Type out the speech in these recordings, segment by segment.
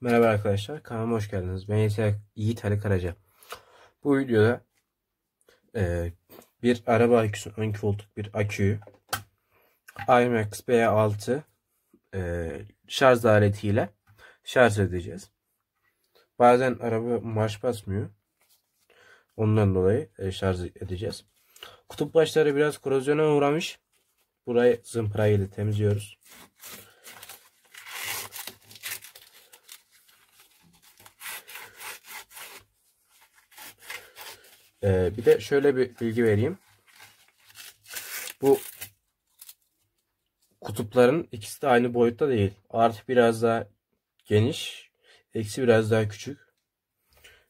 Merhaba arkadaşlar, kanalıma hoş geldiniz. Ben Yiğit Ali Karaca. Bu videoda e, bir araba aküsü, 12 voltluk bir aküyü IMAX B6 e, şarj aletiyle şarj edeceğiz. Bazen araba marş basmıyor. Ondan dolayı e, şarj edeceğiz. Kutup başları biraz korozyona uğramış. Burayı zımparayla temizliyoruz. Ee, bir de şöyle bir bilgi vereyim. Bu kutupların ikisi de aynı boyutta değil. Artı biraz daha geniş. Eksi biraz daha küçük.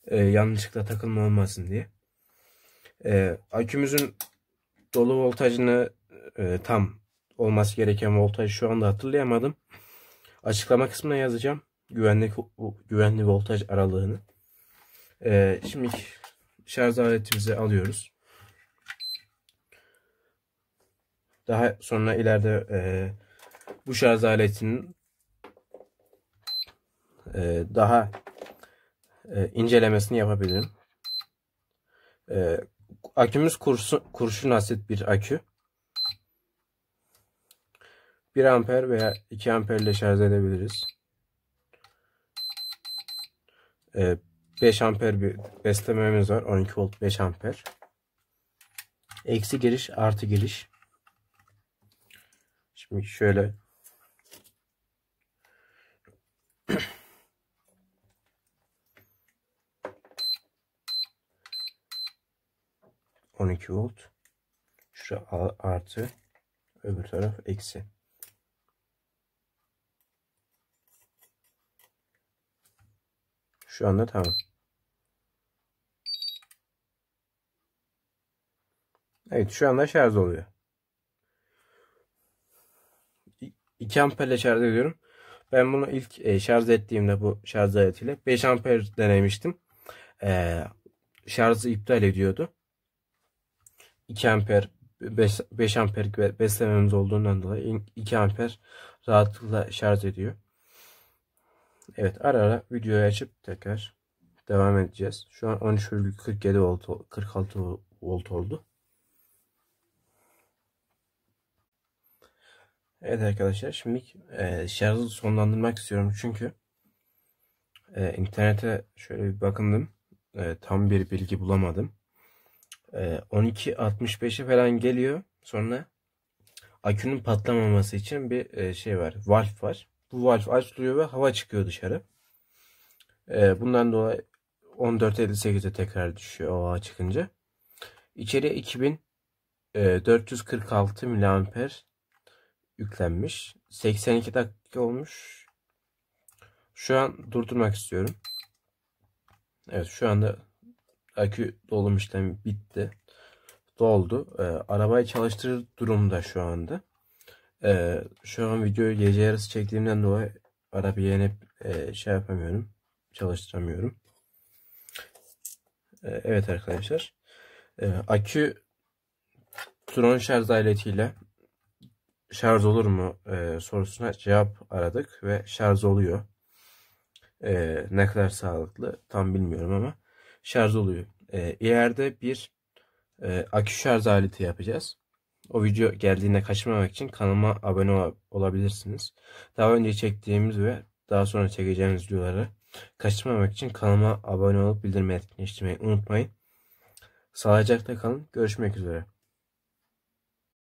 Ee, yanlışlıkla takılma olmasın diye. Ee, akümüzün dolu voltajını e, tam olması gereken voltajı şu anda hatırlayamadım. Açıklama kısmına yazacağım. güvenlik güvenli voltaj aralığını. Ee, şimdi şarj aletimizi alıyoruz. Daha sonra ileride e, bu şarj aletinin e, daha e, incelemesini yapabilirim. E, akümüz kurşun, kurşun asit bir akü. 1 amper veya 2 amper ile şarj edebiliriz. E, 5 amper bir beslememiz var. 12 volt 5 amper. Eksi giriş artı giriş. Şimdi şöyle On iki volt. Şura artı. Öbür taraf eksi. Şu anda tamam. Evet şu anda şarj oluyor. 2 amperle şarj ediyorum. Ben bunu ilk e, şarj ettiğimde bu şarj aletiyle 5 amper denemiştim. E, şarjı iptal ediyordu. 2 amper 5, 5 amper beslememiz olduğundan dolayı 2 amper rahatlıkla şarj ediyor. Evet ara ara videoyu açıp tekrar devam edeceğiz. Şu an 13,47 volt 46 volt oldu. Evet arkadaşlar şimdi e, şarjı sonlandırmak istiyorum çünkü e, internete şöyle bir bakındım e, tam bir bilgi bulamadım. E, 12.65'e falan geliyor sonra akünün patlamaması için bir e, şey var valve var. Bu valve açılıyor ve hava çıkıyor dışarı. E, bundan dolayı 14.58'e tekrar düşüyor o hava çıkınca. İçeriye 2446 e, miliamper yüklenmiş. 82 dakika olmuş. Şu an durdurmak istiyorum. Evet şu anda akü dolum işlem bitti. Doldu. Ee, arabayı çalıştırır durumda şu anda. Ee, şu an videoyu gece yarısı çektiğimden dolayı arabayı yenip e, şey yapamıyorum. Çalıştıramıyorum. Ee, evet arkadaşlar. Ee, akü Tron şarj aletiyle şarj olur mu e, sorusuna cevap aradık ve şarj oluyor. E, ne kadar sağlıklı tam bilmiyorum ama şarj oluyor. E, ileride bir e, akü şarj aleti yapacağız. O video geldiğinde kaçırmamak için kanalıma abone olabilirsiniz. Daha önce çektiğimiz ve daha sonra çekeceğimiz videoları kaçırmamak için kanalıma abone olup bildirim etkinleştirmeyi unutmayın. Sağlıcakla kalın. Görüşmek üzere.